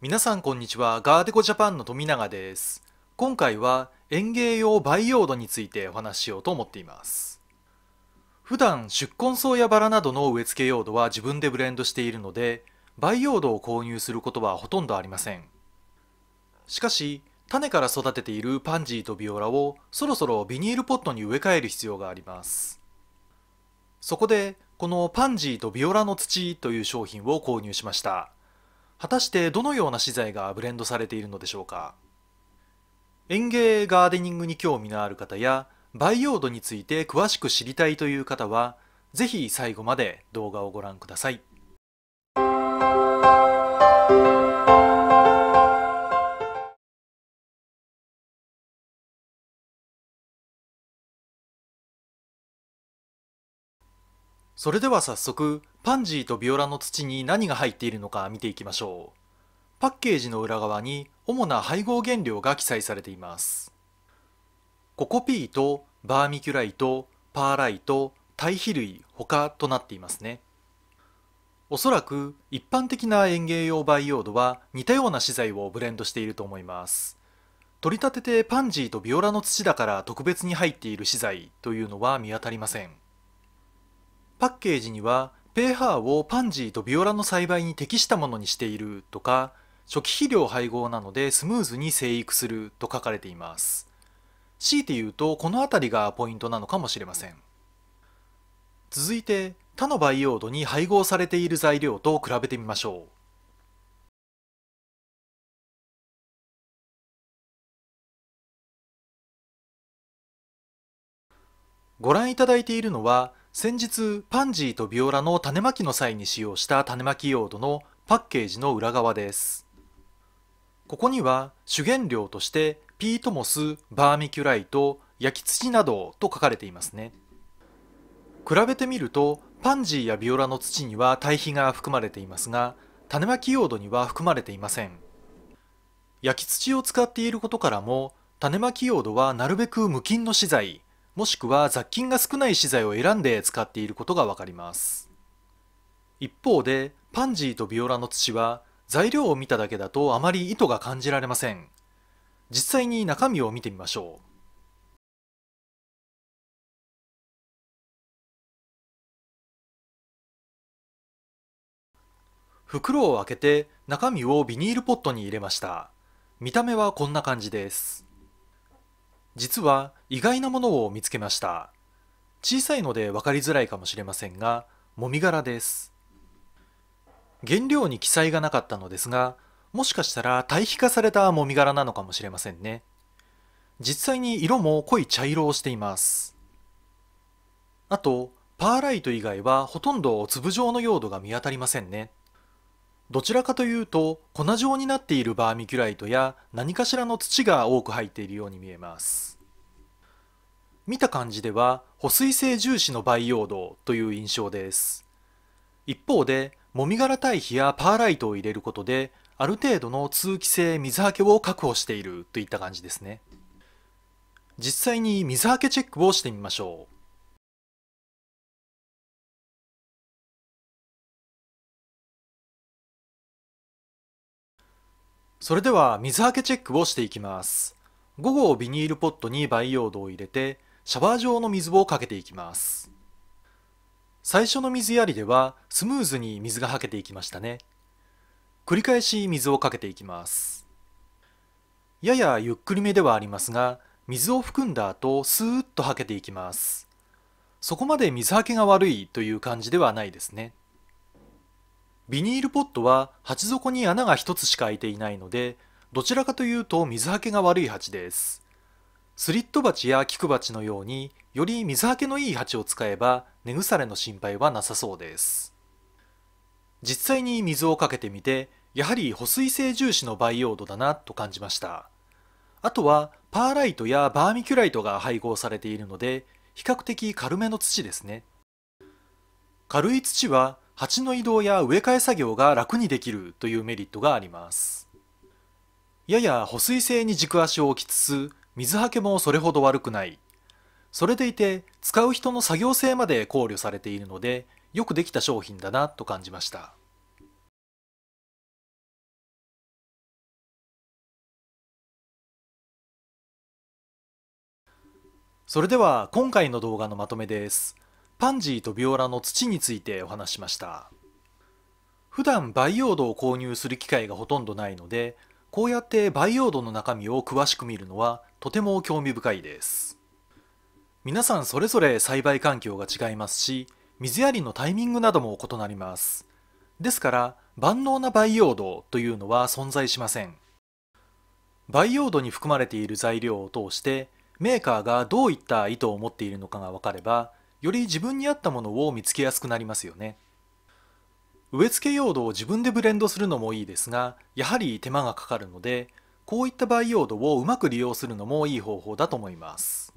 皆さんこんにちはガーデコジャパンの富永です今回は園芸用培養土についてお話ししようと思っています普段宿根草やバラなどの植え付け用土は自分でブレンドしているので培養土を購入することはほとんどありませんしかし種から育てているパンジーとビオラをそろそろビニールポットに植え替える必要がありますそこでこのパンジーとビオラの土という商品を購入しました果たしてどのような資材がブレンドされているのでしょうか園芸ガーデニングに興味のある方や培養土について詳しく知りたいという方は是非最後まで動画をご覧ください。それでは早速パンジーとビオラの土に何が入っているのか見ていきましょうパッケージの裏側に主な配合原料が記載されていますココピーとバーミキュライトパーライト堆肥類他となっていますねおそらく一般的な園芸用培養土は似たような資材をブレンドしていると思います取り立ててパンジーとビオラの土だから特別に入っている資材というのは見当たりませんパッケージにはペーハーをパンジーとビオラの栽培に適したものにしているとか初期肥料配合なのでスムーズに生育すると書かれています強いて言うとこの辺りがポイントなのかもしれません続いて他の培養土に配合されている材料と比べてみましょうご覧いただいているのは先日パンジーとビオラの種まきの際に使用した種まき用土のパッケージの裏側ですここには主原料としてピートモスバーミキュライト焼き土などと書かれていますね比べてみるとパンジーやビオラの土には堆肥が含まれていますが種まき用土には含まれていません焼き土を使っていることからも種まき用土はなるべく無菌の資材もしくは雑菌が少ない資材を選んで使っていることがわかります一方でパンジーとビオラの土は材料を見ただけだとあまり意図が感じられません実際に中身を見てみましょう袋を開けて中身をビニールポットに入れました見た目はこんな感じです実は意外なものを見つけました小さいので分かりづらいかもしれませんがもみ殻です原料に記載がなかったのですがもしかしたら堆肥化されたもみ殻なのかもしれませんね実際に色も濃い茶色をしていますあとパーライト以外はほとんど粒状の用土が見当たりませんねどちらかというと粉状になっているバーミキュライトや何かしらの土が多く入っているように見えます見た感じでは保水性重視の培養土という印象です一方でもみ殻堆肥やパーライトを入れることである程度の通気性水はけを確保しているといった感じですね実際に水はけチェックをしてみましょうそれでは水はけチェックをしていきます午後ビニールポットに培養土を入れてシャワー状の水をかけていきます最初の水やりではスムーズに水がはけていきましたね繰り返し水をかけていきますややゆっくりめではありますが水を含んだ後スーッとはけていきますそこまで水はけが悪いという感じではないですねビニールポットは鉢底に穴が1つしか開いていないのでどちらかというと水はけが悪い鉢ですスリット鉢や菊鉢のようにより水はけのいい鉢を使えば根腐れの心配はなさそうです実際に水をかけてみてやはり保水性重視の培養土だなと感じましたあとはパーライトやバーミキュライトが配合されているので比較的軽めの土ですね軽い土は鉢の移動や植え替え作業が楽にできるというメリットがありますやや保水性に軸足を置きつつ水はけもそれほど悪くないそれでいて使う人の作業性まで考慮されているのでよくできた商品だなと感じましたそれでは今回の動画のまとめです。パンジーとビオラの土についてお話しました普段培養土を購入する機会がほとんどないのでこうやって培養土の中身を詳しく見るのはとても興味深いです皆さんそれぞれ栽培環境が違いますし水やりのタイミングなども異なりますですから万能な培養土というのは存在しません培養土に含まれている材料を通してメーカーがどういった意図を持っているのかが分かればより自分に合ったものを見つけやすくなりますよね植え付け用土を自分でブレンドするのもいいですがやはり手間がかかるのでこういった培養土をうまく利用するのもいい方法だと思います